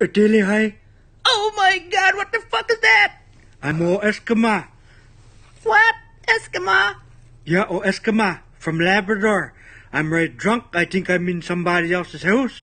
Atili Hai. Oh my god, what the fuck is that? I'm O Eskima. What? Eskima? Yeah, O Eskima from Labrador. I'm right drunk. I think I'm in somebody else's house.